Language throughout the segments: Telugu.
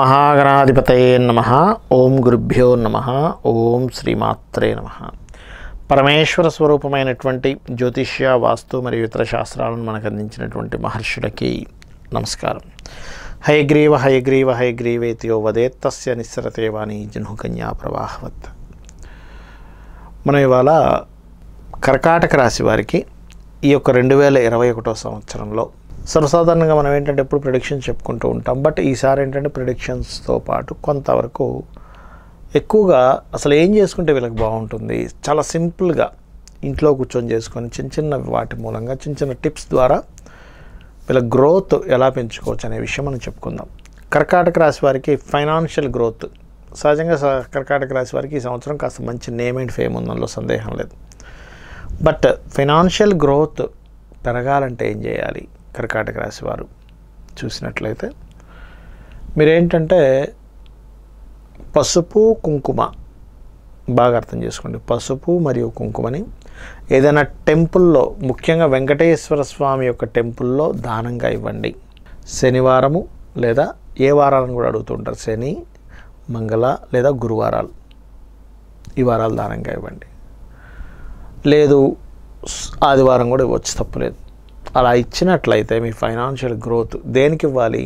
మహాగణాధిపతయే నమ ఓం గురుభ్యో నమ ఓం శ్రీమాత్రే నమ పరమేశ్వర స్వరూపమైనటువంటి జ్యోతిష్య వాస్తు మరియు ఇతర శాస్త్రాలను మనకు అందించినటువంటి మహర్షులకి నమస్కారం హయగ్రీవ హయగ్రీవ హయగ్రీవేతియో వదేత్తస్య నిస్సరతేవాణి జనుకన్యా ప్రవాహవత్ మనం ఇవాళ కర్కాటక రాశి వారికి ఈ యొక్క రెండు వేల ఇరవై ఒకటో సంవత్సరంలో సర్వసాధారణంగా మనం ఏంటంటే ఎప్పుడు ప్రిడిక్షన్స్ చెప్పుకుంటూ ఉంటాం బట్ ఈసారి ఏంటంటే ప్రిడిక్షన్స్తో పాటు కొంతవరకు ఎక్కువగా అసలు ఏం చేసుకుంటే వీళ్ళకి బాగుంటుంది చాలా సింపుల్గా ఇంట్లో కూర్చొని చేసుకొని చిన్న చిన్న వాటి మూలంగా చిన్న చిన్న టిప్స్ ద్వారా వీళ్ళ గ్రోత్ ఎలా పెంచుకోవచ్చు అనే విషయం మనం చెప్పుకుందాం కర్కాటక రాశి వారికి ఫైనాన్షియల్ గ్రోత్ సహజంగా కర్కాటక రాశి వారికి ఈ సంవత్సరం కాస్త మంచి నేమ్ అండ్ ఫేమ్ ఉందనలో సందేహం లేదు బట్ ఫైనాన్షియల్ గ్రోత్ పెరగాలంటే ఏం చేయాలి కర్కాటక రాశి వారు చూసినట్లయితే మీరేంటంటే పసుపు కుంకుమ బాగా అర్థం చేసుకోండి పసుపు మరియు కుంకుమని ఏదైనా టెంపుల్లో ముఖ్యంగా వెంకటేశ్వర స్వామి యొక్క టెంపుల్లో దానంగా ఇవ్వండి శనివారము లేదా ఏ వారాలను కూడా అడుగుతుంటారు శని మంగళ లేదా గురువారాలు ఈ వారాలు దానంగా ఇవ్వండి లేదు ఆదివారం కూడా ఇవ్వచ్చు తప్పులేదు అలా ఇచ్చినట్లయితే మీ ఫైనాన్షియల్ గ్రోత్ దేనికి ఇవ్వాలి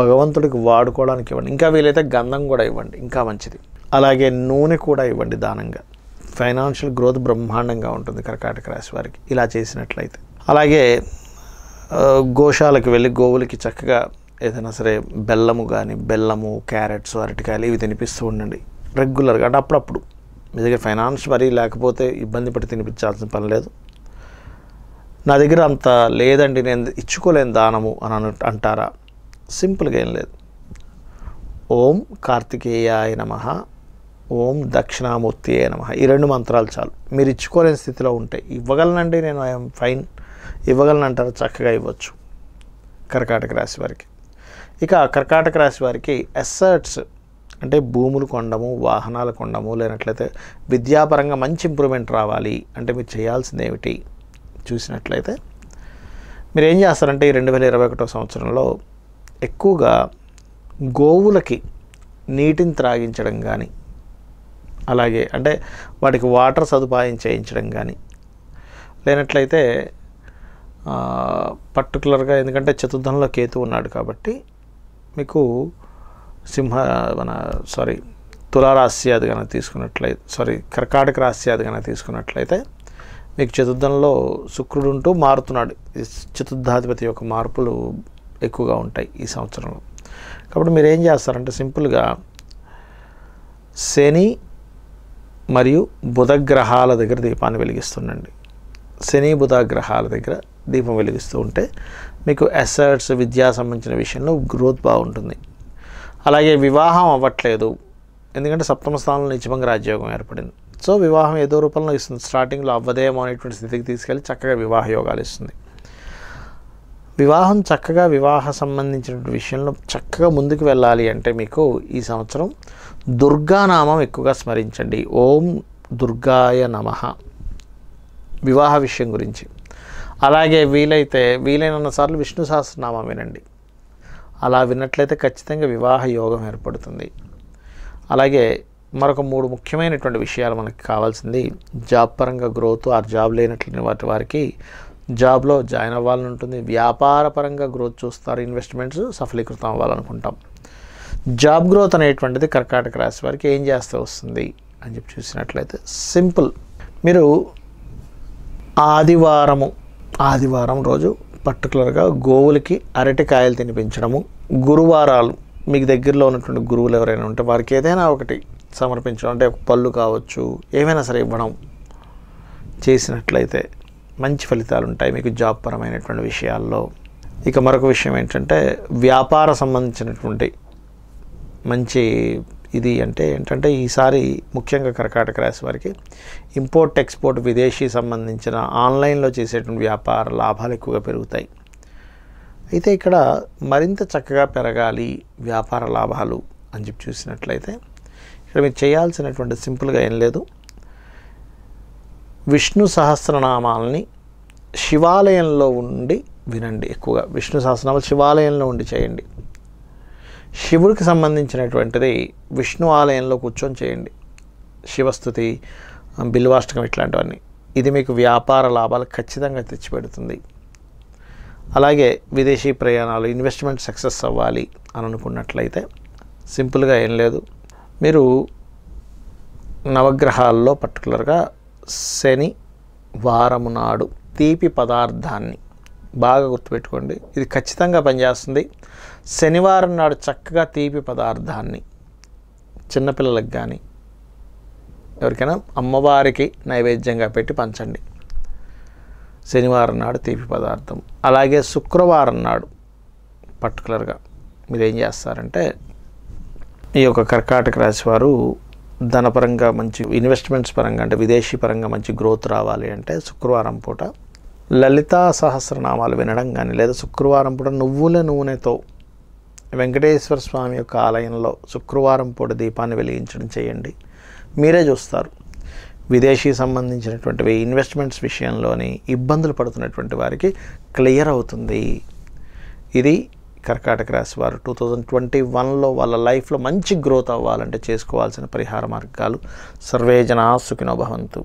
భగవంతుడికి వాడుకోవడానికి ఇవ్వండి ఇంకా వీలైతే గంధం కూడా ఇవ్వండి ఇంకా మంచిది అలాగే నూనె కూడా ఇవ్వండి దానంగా ఫైనాన్షియల్ గ్రోత్ బ్రహ్మాండంగా ఉంటుంది కర్కాటక రాశి వారికి ఇలా చేసినట్లయితే అలాగే గోశాలకు వెళ్ళి గోవులకి చక్కగా ఏదైనా సరే బెల్లము కానీ బెల్లము క్యారెట్స్ అరటికాయలు ఇవి తినిపిస్తూ ఉండండి రెగ్యులర్గా అంటే అప్పుడప్పుడు మీ దగ్గర ఫైనాన్స్ మరీ లేకపోతే ఇబ్బంది పడి తినిపించాల్సిన పని లేదు నా దగ్గర అంత లేదండి నేను ఇచ్చుకోలేని దానము అని అను అంటారా సింపుల్గా ఏం లేదు ఓం కార్తికేయాయ నమ ఓం దక్షిణామూర్తి అయ్యే నమ ఈ రెండు మంత్రాలు చాలు మీరు ఇచ్చుకోలేని స్థితిలో ఉంటే ఇవ్వగలనండి నేను ఐఎమ్ ఫైన్ అంటారు చక్కగా ఇవ్వచ్చు కర్కాటక రాశి వారికి ఇక కర్కాటక రాశి వారికి ఎస్సర్ట్స్ అంటే భూములు కొండము వాహనాలు కొండము లేనట్లయితే విద్యాపరంగా మంచి ఇంప్రూవ్మెంట్ రావాలి అంటే మీరు చేయాల్సింది ఏమిటి చూసినట్లయితే మీరు ఏం చేస్తారంటే ఈ రెండు వేల ఇరవై ఒకటో సంవత్సరంలో ఎక్కువగా గోవులకి నీటిని త్రాగించడం కానీ అలాగే అంటే వాటికి వాటర్ సదుపాయం చేయించడం కానీ లేనట్లయితే పర్టికులర్గా ఎందుకంటే చతుర్థంలో కేతు ఉన్నాడు కాబట్టి మీకు సింహ మన సారీ తులారాస్యాది కనుక తీసుకున్నట్లయితే సారీ కర్కాటక రాస్యాది కనుక తీసుకున్నట్లయితే మీకు చతుర్థంలో శుక్రుడు ఉంటూ మారుతున్నాడు చతుర్థాధిపతి యొక్క మార్పులు ఎక్కువగా ఉంటాయి ఈ సంవత్సరంలో కాబట్టి మీరు ఏం చేస్తారంటే సింపుల్గా శని మరియు బుధ గ్రహాల దగ్గర దీపాన్ని వెలిగిస్తుండండి శని బుధ గ్రహాల దగ్గర దీపం వెలిగిస్తూ ఉంటే మీకు అసర్ట్స్ విద్యా సంబంధించిన విషయంలో గ్రోత్ బాగుంటుంది అలాగే వివాహం అవ్వట్లేదు ఎందుకంటే సప్తమ స్థానంలో నిజమంగా రాజ్యోగం ఏర్పడింది సో వివాహం ఏదో రూపంలో ఇస్తుంది స్టార్టింగ్లో అవ్వదేమో అనేటువంటి స్థితికి తీసుకెళ్ళి చక్కగా వివాహ యోగాలు ఇస్తుంది వివాహం చక్కగా వివాహ సంబంధించిన విషయంలో చక్కగా ముందుకు వెళ్ళాలి అంటే మీకు ఈ సంవత్సరం దుర్గానామం ఎక్కువగా స్మరించండి ఓం దుర్గాయ నమ వివాహ విషయం గురించి అలాగే వీలైతే వీలైనన్న సార్లు విష్ణు సహస్రనామం వినండి అలా విన్నట్లయితే ఖచ్చితంగా వివాహ యోగం ఏర్పడుతుంది అలాగే మరొక మూడు ముఖ్యమైనటువంటి విషయాలు మనకి కావాల్సింది జాబ్ పరంగా గ్రోత్ ఆ జాబ్ లేనట్లని వాటి వారికి జాబ్లో జాయిన్ అవ్వాలని ఉంటుంది వ్యాపార పరంగా గ్రోత్ చూస్తారు ఇన్వెస్ట్మెంట్స్ సఫలీకృతం అవ్వాలనుకుంటాం జాబ్ గ్రోత్ అనేటువంటిది కర్కాటక రాశి వారికి ఏం చేస్తే వస్తుంది అని చెప్పి చూసినట్లయితే సింపుల్ మీరు ఆదివారము ఆదివారం రోజు పర్టికులర్గా గోవులకి అరటికాయలు తినిపించడము గురువారాలు మీకు దగ్గరలో ఉన్నటువంటి గురువులు ఎవరైనా ఉంటే వారికి ఏదైనా ఒకటి సమర్పించడం అంటే పళ్ళు కావచ్చు ఏమైనా సరే ఇవ్వడం చేసినట్లయితే మంచి ఫలితాలు ఉంటాయి మీకు జాబ్ పరమైనటువంటి విషయాల్లో ఇక మరొక విషయం ఏంటంటే వ్యాపార సంబంధించినటువంటి మంచి ఇది అంటే ఏంటంటే ఈసారి ముఖ్యంగా కర్కాటక రాశి వారికి ఇంపోర్ట్ ఎక్స్పోర్ట్ విదేశీ సంబంధించిన ఆన్లైన్లో చేసేటువంటి వ్యాపార లాభాలు ఎక్కువగా పెరుగుతాయి అయితే ఇక్కడ మరింత చక్కగా పెరగాలి వ్యాపార లాభాలు అని చెప్పి చూసినట్లయితే ఇక్కడ మీరు చేయాల్సినటువంటి సింపుల్గా ఏం లేదు విష్ణు సహస్రనామాలని శివాలయంలో ఉండి వినండి ఎక్కువగా విష్ణు సహస్రనామాలు శివాలయంలో ఉండి చేయండి శివుడికి సంబంధించినటువంటిది విష్ణు ఆలయంలో కూర్చొని చేయండి శివస్థుతి బిల్వాష్టకం ఇట్లాంటివన్నీ ఇది మీకు వ్యాపార లాభాలు ఖచ్చితంగా తెచ్చిపెడుతుంది అలాగే విదేశీ ప్రయాణాలు ఇన్వెస్ట్మెంట్ సక్సెస్ అవ్వాలి అని అనుకున్నట్లయితే సింపుల్గా ఏం లేదు మీరు నవగ్రహాల్లో పర్టికులర్గా శని వారము నాడు తీపి పదార్థాన్ని బాగా గుర్తుపెట్టుకోండి ఇది ఖచ్చితంగా పనిచేస్తుంది శనివారం నాడు చక్కగా తీపి పదార్థాన్ని చిన్నపిల్లలకు కానీ ఎవరికైనా అమ్మవారికి నైవేద్యంగా పెట్టి పంచండి శనివారం నాడు తీపి పదార్థం అలాగే శుక్రవారం నాడు పర్టికులర్గా మీరు ఏం చేస్తారంటే ఈ యొక్క కర్కాటక రాశి వారు ధనపరంగా మంచి ఇన్వెస్ట్మెంట్స్ పరంగా అంటే విదేశీ పరంగా మంచి గ్రోత్ రావాలి అంటే శుక్రవారం పూట లలితా సహస్రనామాలు వినడం కానీ లేదా శుక్రవారం పూట నువ్వుల నూనెతో వెంకటేశ్వర స్వామి యొక్క ఆలయంలో శుక్రవారం పూట దీపాన్ని వెలిగించడం చేయండి మీరే చూస్తారు విదేశీ సంబంధించినటువంటివి ఇన్వెస్ట్మెంట్స్ విషయంలోని ఇబ్బందులు పడుతున్నటువంటి వారికి క్లియర్ అవుతుంది ఇది కర్కాటక రాశి వారు టూ థౌజండ్ ట్వంటీ వన్లో వాళ్ళ లైఫ్లో మంచి గ్రోత్ అవ్వాలంటే చేసుకోవాల్సిన పరిహార మార్గాలు సర్వేజన ఆసుకినో భవంతు